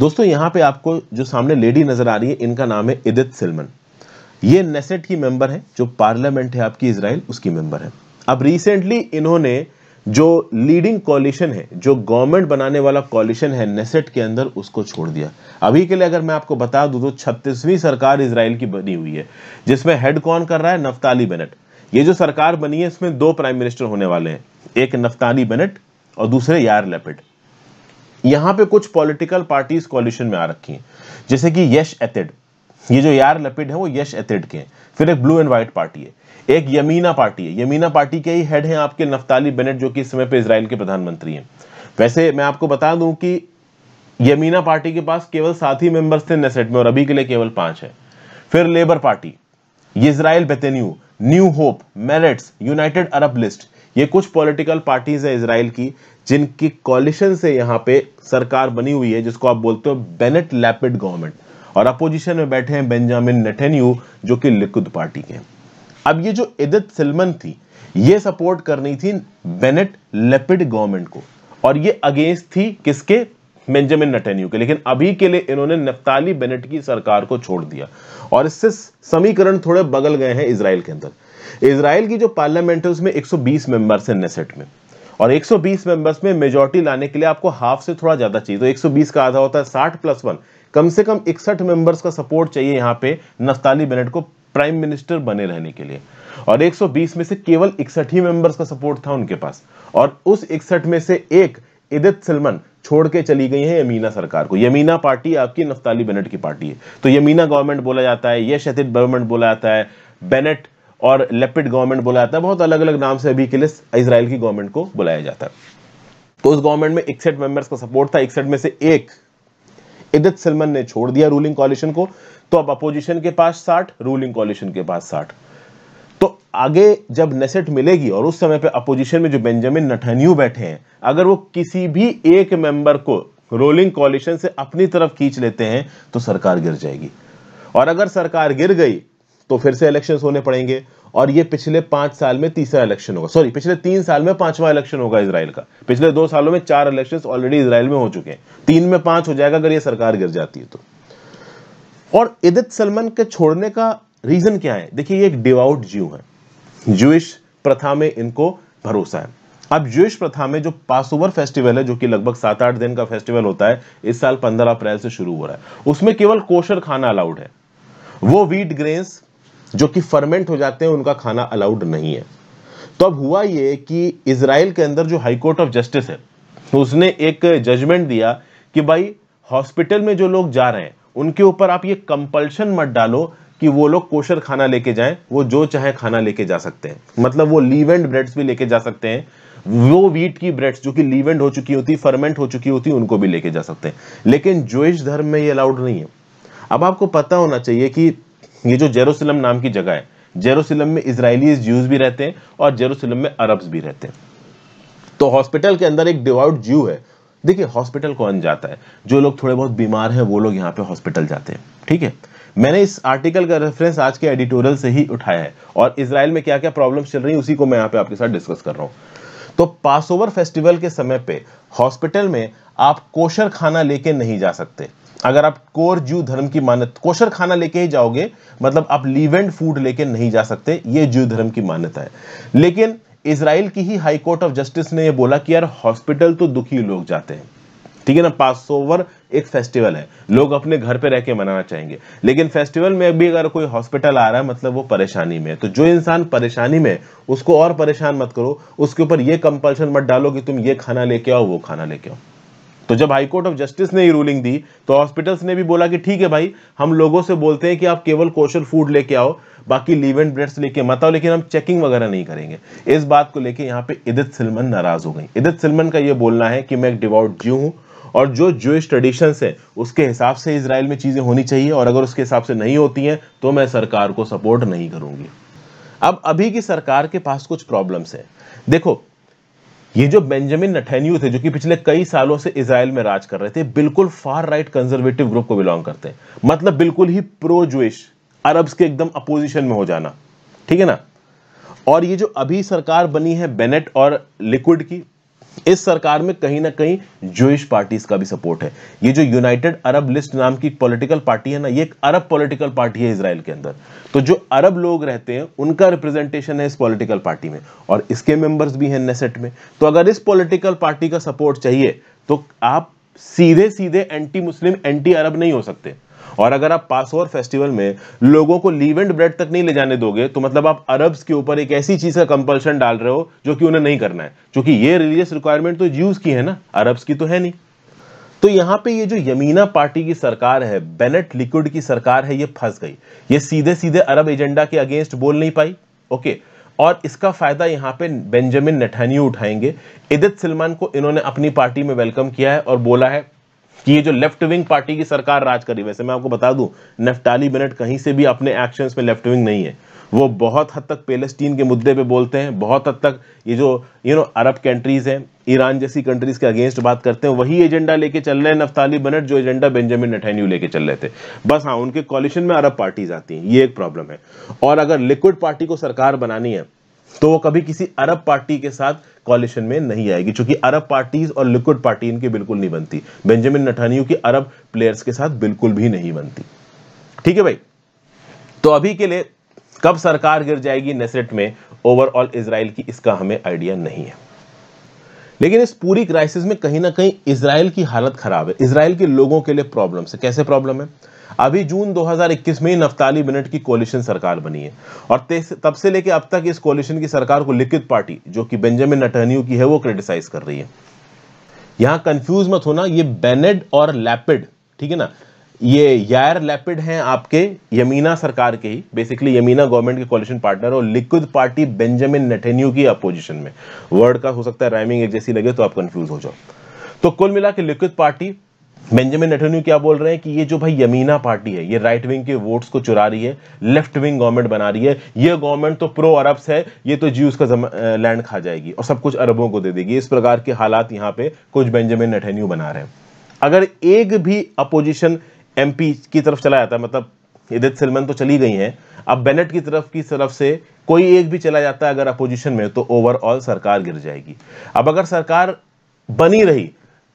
दोस्तों यहाँ पे आपको जो सामने लेडी नजर आ रही है इनका नाम है इदित सिलमन ये नेसेट की मेंबर है जो पार्लियामेंट है आपकी इसराइल उसकी मेंबर है अब रिसेंटली इन्होंने जो लीडिंग कॉलिशन है जो गवर्नमेंट बनाने वाला कॉलिशन है नेसेट के अंदर उसको छोड़ दिया अभी के लिए अगर मैं आपको बता दूं तो छत्तीसवीं सरकार इसराइल की बनी हुई है जिसमें हेड कौन कर रहा है नफ्ताली बेनेट ये जो सरकार बनी है इसमें दो प्राइम मिनिस्टर होने वाले हैं एक नफ्ताली बेनेट और दूसरे यार लेपिड यहां पे कुछ पॉलिटिकल पार्टीज कॉलिशन में आ रखी हैं जैसे कि यश एथेड ये जो यार लपिड है वो यश एथेड के हैं फिर एक ब्लू एंड व्हाइट पार्टी है एक यमीना पार्टी है यमीना पार्टी के ही हेड हैं आपके नफ्ताली बेनेट जो कि इस समय पे इसराइल के प्रधानमंत्री हैं वैसे मैं आपको बता दूं कि यमीना पार्टी के पास केवल सात ही मेंबर्स थे नेसेट में और अभी के लिए केवल पांच है फिर Labour Party Israel Beiteinu New Hope Meretz United Arab List ये कुछ पॉलिटिकल पार्टीज हैं इसराइल की जिनकी कॉलिशन से यहाँ पे सरकार बनी हुई है जिसको आप बोलते हो बेनेट लैपिड गवर्नमेंट और अपोजिशन में बैठे हैं बेंजामिन नेटेन्यू जो कि लिक्विड पार्टी के अब ये जो इदत सिलमन थी ये सपोर्ट करनी थी बेनेट लेपिड गवर्नमेंट को और ये अगेंस्ट थी किसके बेंजामिन नटेन्यू के लेकिन अभी के लिए इन्होंने नफ्ताली बेनेट की सरकार को छोड़ दिया और इससे समीकरण थोड़े बगल गए हैं इसराइल के अंदर इसराइल की जो पार्लियामेंट है उसमें 120 मेंबर्स हैं नेसेट में और 120 मेंबर्स में मेजोरिटी लाने के लिए आपको हाफ से थोड़ा ज़्यादा चाहिए तो 120 का आधा होता है 60 प्लस वन कम से कम इकसठ मेंबर्स का सपोर्ट चाहिए यहाँ पे नफ्ताली बेनेट को प्राइम मिनिस्टर बने रहने के लिए और 120 में से केवल इकसठ ही मेंबर्स का सपोर्ट था उनके पास और उस इकसठ में से एक इदित सलमन छोड़ के चली गई है यमीना सरकार को यमीना पार्टी आपकी नफ्ताली बेनेट की पार्टी है तो यमीना गवर्नमेंट बोला जाता है यश अतित गवर्नमेंट बोला जाता है बेनेट और लेपिड गवर्नमेंट बोला जाता है बहुत अलग अलग नाम से अभी के लिए इसराइल की गवर्नमेंट को बुलाया जाता है तो उस गवर्नमेंट में इकसठ मेंबर्स का सपोर्ट था इकसठ में से एक इदित सिलमन ने छोड़ दिया रूलिंग कॉलिशन को तो अब अपोजिशन के पास साठ रूलिंग कॉलिशन के पास साठ तो आगे जब नेसेट मिलेगी और उस समय पे अपोजिशन में जो बेंजामिन नठन्यू बैठे हैं अगर वो किसी भी एक मेंबर को रोलिंग कॉलिशन से अपनी तरफ खींच लेते हैं तो सरकार गिर जाएगी और अगर सरकार गिर गई तो फिर से इलेक्शन होने पड़ेंगे और ये पिछले पांच साल में तीसरा इलेक्शन होगा सॉरी पिछले तीन साल में पांचवा इलेक्शन होगा इसराइल का पिछले दो सालों में चार इलेक्शन ऑलरेडी इसराइल में हो चुके हैं तीन में पांच हो जाएगा अगर ये सरकार गिर जाती है तो और इदित सलमन के छोड़ने का रीजन क्या है देखिए ये एक डिवाउट ज्यू है जूश प्रथा में इनको भरोसा है अब ज्यूश प्रथा में जो पासओवर फेस्टिवल है जो कि लगभग सात आठ दिन का फेस्टिवल होता है इस साल पंद्रह अप्रैल से शुरू हो रहा है उसमें केवल कोशर खाना अलाउड है वो व्हीट ग्रेन्स जो कि फर्मेंट हो जाते हैं उनका खाना अलाउड नहीं है तो अब हुआ ये कि इसराइल के अंदर जो हाई कोर्ट ऑफ जस्टिस है उसने एक जजमेंट दिया कि भाई हॉस्पिटल में जो लोग जा रहे हैं उनके ऊपर आप ये कंपल्शन मत डालो कि वो लोग कोशर खाना लेके जाए वो जो चाहे खाना लेके जा सकते हैं मतलब वो लीवेंड ब्रेड्स भी लेके जा सकते हैं वो वीट की ब्रेड्स जो कि लीवेंड हो चुकी होती फर्मेंट हो चुकी होती उनको भी लेके जा सकते हैं लेकिन जोइश धर्म में ये अलाउड नहीं है अब आपको पता होना चाहिए कि ये जो जेरूसलम नाम की जगह है जेरूसलम में इसराइली ज्यूज भी रहते हैं और जेरूसलम में अरब्स भी रहते हैं तो हॉस्पिटल के अंदर एक डिवाउट ज्यू है देखिए हॉस्पिटल कौन जाता है जो लोग थोड़े बहुत बीमार हैं वो लोग यहाँ पे हॉस्पिटल जाते हैं ठीक है मैंने इस आर्टिकल का रेफरेंस आज के एडिटोरियल से ही उठाया है और इसराइल में क्या क्या प्रॉब्लम्स चल रही है उसी को मैं यहाँ पे आपके साथ डिस्कस कर रहा हूँ तो पासओवर फेस्टिवल के समय पे हॉस्पिटल में आप कोशर खाना लेके नहीं जा सकते अगर आप कोर जू धर्म की मान्यता कोशर खाना लेके ही जाओगे मतलब आप लीवेंड फूड लेके नहीं जा सकते ये जू धर्म की मान्यता है लेकिन इसराइल की ही हाई कोर्ट ऑफ जस्टिस ने ये बोला कि यार हॉस्पिटल तो दुखी लोग जाते हैं ठीक है ना पास ओवर एक फेस्टिवल है लोग अपने घर पे रह के मनाना चाहेंगे लेकिन फेस्टिवल में भी अगर कोई हॉस्पिटल आ रहा है मतलब वो परेशानी में है तो जो इंसान परेशानी में उसको और परेशान मत करो उसके ऊपर ये कंपल्शन मत डालो कि तुम ये खाना लेके आओ वो खाना लेके आओ तो जब हाई कोर्ट ऑफ जस्टिस ने ये रूलिंग दी तो हॉस्पिटल्स ने भी बोला कि ठीक है भाई हम लोगों से बोलते हैं कि आप केवल कोशल फूड लेके आओ बाकी लीव एंड ब्रेड्स लेके मत आओ लेकिन हम चेकिंग वगैरह नहीं करेंगे इस बात को लेके यहाँ पे इदित सिलमन नाराज हो गई इदित सिलमन का ये बोलना है कि मैं एक डिवाउट ज्यू हूँ और जो जूश ट्रेडिशन है उसके हिसाब से इसराइल में चीज़ें होनी चाहिए और अगर उसके हिसाब से नहीं होती हैं तो मैं सरकार को सपोर्ट नहीं करूंगी अब अभी की सरकार के पास कुछ प्रॉब्लम्स हैं देखो ये जो बेंजामिन नठेन्यू थे जो कि पिछले कई सालों से इसराइल में राज कर रहे थे बिल्कुल फार राइट कंजर्वेटिव ग्रुप को बिलोंग करते हैं मतलब बिल्कुल ही प्रो जुश अरब्स के एकदम अपोजिशन में हो जाना ठीक है ना और ये जो अभी सरकार बनी है बेनेट और लिक्विड की इस सरकार में कहीं ना कहीं जोइश पार्टीज का भी सपोर्ट है ये जो यूनाइटेड अरब लिस्ट नाम की पॉलिटिकल पार्टी है ना ये एक अरब पॉलिटिकल पार्टी है इसराइल के अंदर तो जो अरब लोग रहते हैं उनका रिप्रेजेंटेशन है इस पॉलिटिकल पार्टी में और इसके मेंबर्स भी हैं नेसेट में तो अगर इस पॉलिटिकल पार्टी का सपोर्ट चाहिए तो आप सीधे सीधे एंटी मुस्लिम एंटी अरब नहीं हो सकते और अगर आप पास ओवर फेस्टिवल में लोगों को लीव एंड ब्रेड तक नहीं ले जाने दोगे तो मतलब आप अरब्स के ऊपर एक ऐसी चीज़ का कंपल्शन डाल रहे हो जो कि उन्हें नहीं करना है क्योंकि ये रिलीजियस रिक्वायरमेंट तो ज्यूज़ की है ना अरब्स की तो है नहीं तो यहां पे ये जो यमीना पार्टी की सरकार है बेनेट लिक्विड की सरकार है ये फंस गई ये सीधे सीधे अरब एजेंडा के अगेंस्ट बोल नहीं पाई ओके और इसका फायदा यहां पे बेंजामिन नेठानियो उठाएंगे इदित सलमान को इन्होंने अपनी पार्टी में वेलकम किया है और बोला है कि ये जो लेफ्ट विंग पार्टी की सरकार राज कर रही है वैसे मैं आपको बता दूं नेफ्टाली बेनेट कहीं से भी अपने एक्शंस में लेफ्ट विंग नहीं है वो बहुत हद तक पेलेस्टीन के मुद्दे पे बोलते हैं बहुत हद तक ये जो यू नो अरब कंट्रीज़ हैं ईरान जैसी कंट्रीज़ के अगेंस्ट बात करते हैं वही एजेंडा लेके चल रहे हैं नफ्ताली बनट जो एजेंडा बेंजामिन नटैन्यू लेके चल रहे थे बस हाँ उनके कॉलिशन में अरब पार्टीज आती हैं ये एक प्रॉब्लम है और अगर लिक्विड पार्टी को सरकार बनानी है तो वो कभी किसी अरब पार्टी के साथ कॉलिशन में नहीं आएगी क्योंकि अरब पार्टीज और लिक्विड पार्टी इनकी बिल्कुल नहीं बनती बेंजामिन नठानियों की अरब प्लेयर्स के साथ बिल्कुल भी नहीं बनती ठीक है भाई तो अभी के लिए कब सरकार गिर जाएगी नेसेट में ओवरऑल इसराइल की इसका हमें आइडिया नहीं है लेकिन इस पूरी क्राइसिस में कहीं ना कहीं इसराइल की हालत ख़राब है इसराइल के लोगों के लिए प्रॉब्लम है कैसे प्रॉब्लम है अभी जून 2021 में ही नफ्ताली मिनट की कोलिशन सरकार बनी है और तब से लेकर अब तक इस कोलिशन की सरकार को लिखित पार्टी जो कि बेंजामिन नटहन्यू की है वो क्रिटिसाइज कर रही है यहां कंफ्यूज मत होना ये बेनेड और लैपिड ठीक है ना ये यार लैपिड हैं आपके यमीना सरकार के ही बेसिकली यमीना गवर्नमेंट के कॉलिशन पार्टनर और लिक्विड पार्टी बेंजामिन नेटेन्यू की अपोजिशन में वर्ड का हो सकता है राइमिंग एक जैसी लगे तो आप कंफ्यूज हो जाओ तो कुल मिला के लिक्विड पार्टी बेंजामिन नेटेन्यू क्या बोल रहे हैं कि ये जो भाई यमीना पार्टी है ये राइट विंग के वोट्स को चुरा रही है लेफ्ट विंग गवर्नमेंट बना रही है ये गवर्नमेंट तो प्रो अरब्स है ये तो जी उसका लैंड खा जाएगी और सब कुछ अरबों को दे देगी इस प्रकार के हालात यहाँ पे कुछ बेंजामिन नेटेन्यू बना रहे हैं अगर एक भी अपोजिशन एमपी की तरफ चला जाता है मतलब इदित सिलमन तो चली गई हैं अब बेनेट की तरफ की तरफ से कोई एक भी चला जाता है अगर अपोजिशन में तो ओवरऑल सरकार गिर जाएगी अब अगर सरकार बनी रही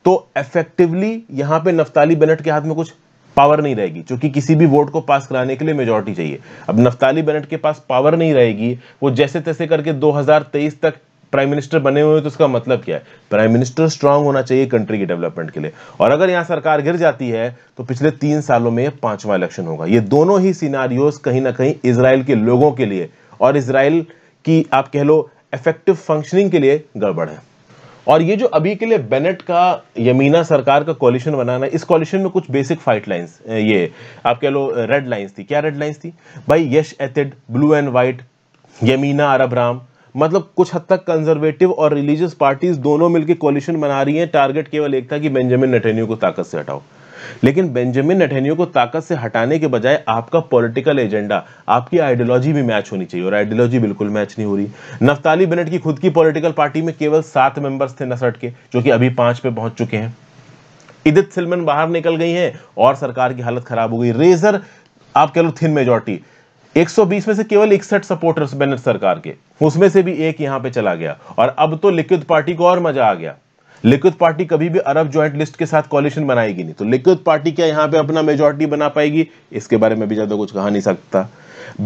तो इफेक्टिवली यहां पे नफ्ताली बेनेट के हाथ में कुछ पावर नहीं रहेगी क्योंकि किसी भी वोट को पास कराने के लिए मेजोरिटी चाहिए अब नफ्ताली बेनेट के पास पावर नहीं रहेगी वो जैसे तैसे करके 2023 तक प्राइम मिनिस्टर बने हुए तो इसका मतलब क्या है प्राइम मिनिस्टर स्ट्रांग होना चाहिए कंट्री की डेवलपमेंट के लिए और अगर यहाँ सरकार गिर जाती है तो पिछले तीन सालों में पांचवा इलेक्शन होगा ये दोनों ही सीनारियोज कहीं ना कहीं इसराइल के लोगों के लिए और इसराइल की आप कह लो इफेक्टिव फंक्शनिंग के लिए गड़बड़ है और ये जो अभी के लिए बेनेट का यमीना सरकार का कॉलिशन बनाना इस कॉलिशन में कुछ बेसिक फाइट लाइंस ये आप कह लो रेड लाइंस थी क्या रेड लाइंस थी भाई Yesh Atid Blue and White Yamina Arab Raam मतलब कुछ हद तक कंजर्वेटिव और रिलीजियस पार्टीज दोनों मिलकर कोलिशन बना रही हैं टारगेट केवल एक था कि बेंजामिन नटेनियो को ताकत से हटाओ लेकिन बेंजामिन नटेनियो को ताकत से हटाने के बजाय आपका पॉलिटिकल एजेंडा आपकी आइडियोलॉजी भी मैच होनी चाहिए और आइडियोलॉजी बिल्कुल मैच नहीं हो रही नफ्ताली बेनेट की खुद की पॉलिटिकल पार्टी में केवल सात मेंबर्स थे नसट के जो कि अभी पांच पे पहुंच चुके हैं इदित सिलमन बाहर निकल गई हैं और सरकार की हालत खराब हो गई रेजर आप कह लो थिन मेजोरिटी 120 में से केवल इकसठ सपोर्टर्स बने सरकार के उसमें से भी एक यहां पे चला गया और अब तो लिक्विड पार्टी को और मजा आ गया लिक्विड पार्टी कभी भी अरब ज्वाइंट लिस्ट के साथ कॉलिशन बनाएगी नहीं तो लिक्विड पार्टी क्या यहां पे अपना मेजोरिटी बना पाएगी इसके बारे में भी ज्यादा कुछ कहा नहीं सकता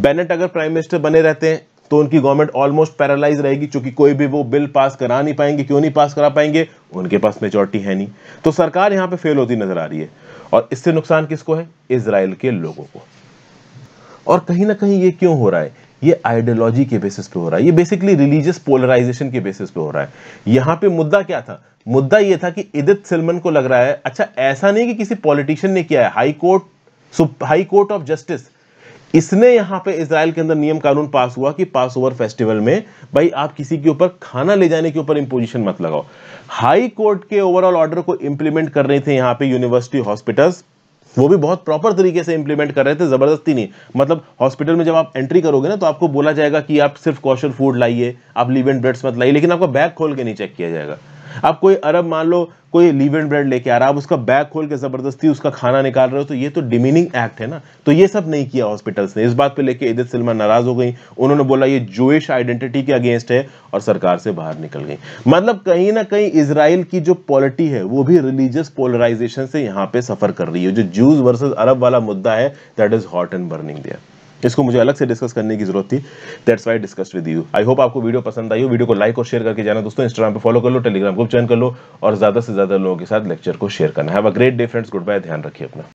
बेनेट अगर प्राइम मिनिस्टर बने रहते हैं तो उनकी गवर्नमेंट ऑलमोस्ट पैरालाइज रहेगी क्योंकि कोई भी वो बिल पास करा नहीं पाएंगे क्यों नहीं पास करा पाएंगे उनके पास मेजोरिटी है नहीं तो सरकार यहाँ पे फेल होती नजर आ रही है और इससे नुकसान किसको है इसराइल के लोगों को और कहीं ना कहीं ये क्यों हो रहा है ये आइडियोलॉजी के बेसिस पे हो रहा है ये बेसिकली रिलीजियस पोलराइजेशन के बेसिस पे हो रहा है यहां पे मुद्दा क्या था मुद्दा ये था कि इदित सिलमन को लग रहा है अच्छा ऐसा नहीं कि किसी पॉलिटिशियन ने किया है High Court High Court of Justice इसने यहां पे इसराइल के अंदर नियम कानून पास हुआ कि पास ओवर फेस्टिवल में भाई आप किसी के ऊपर खाना ले जाने के ऊपर इंपोजिशन मत लगाओ हाई कोर्ट के ओवरऑल ऑर्डर को इंप्लीमेंट कर रहे थे यहाँ पे यूनिवर्सिटी हॉस्पिटल्स वो भी बहुत प्रॉपर तरीके से इंप्लीमेंट कर रहे थे ज़बरदस्ती नहीं मतलब हॉस्पिटल में जब आप एंट्री करोगे ना तो आपको बोला जाएगा कि आप सिर्फ कॉशर फूड लाइए आप लिव एंड ब्रेड्स मत लाइए लेकिन आपका बैग खोल के नहीं चेक किया जाएगा अब कोई अरब मान लो कोई लीव एंड ब्रेड लेके आ रहा है उसका बैग खोल के ज़बरदस्ती उसका खाना निकाल रहे हो तो ये तो डिमीनिंग एक्ट है ना तो ये सब नहीं किया हॉस्पिटल्स ने इस बात पे लेके इदित सिल्मा नाराज़ हो गई उन्होंने बोला ये जोश आइडेंटिटी के अगेंस्ट है और सरकार से बाहर निकल गई मतलब कहीं ना कहीं इसराइल की जो पॉलिटी है वो भी रिलीजियस पोलराइजेशन से यहां पर सफ़र कर रही है जो जूस वर्सेज अरब वाला मुद्दा है that is hot and burning there इसको मुझे अलग से डिस्कस करने की जरूरत थी that's why discuss with you I hope आपको वीडियो पसंद आई हो वीडियो को लाइक और शेयर करके जाना दोस्तों इंस्टाग्राम पर फॉलो कर लो टेलीग्राम ग्रुप ज्वाइन कर लो और ज्यादा से ज्यादा लोगों के साथ लेक्चर को शेयर करना है great day friends good bye ध्यान रखिए अपना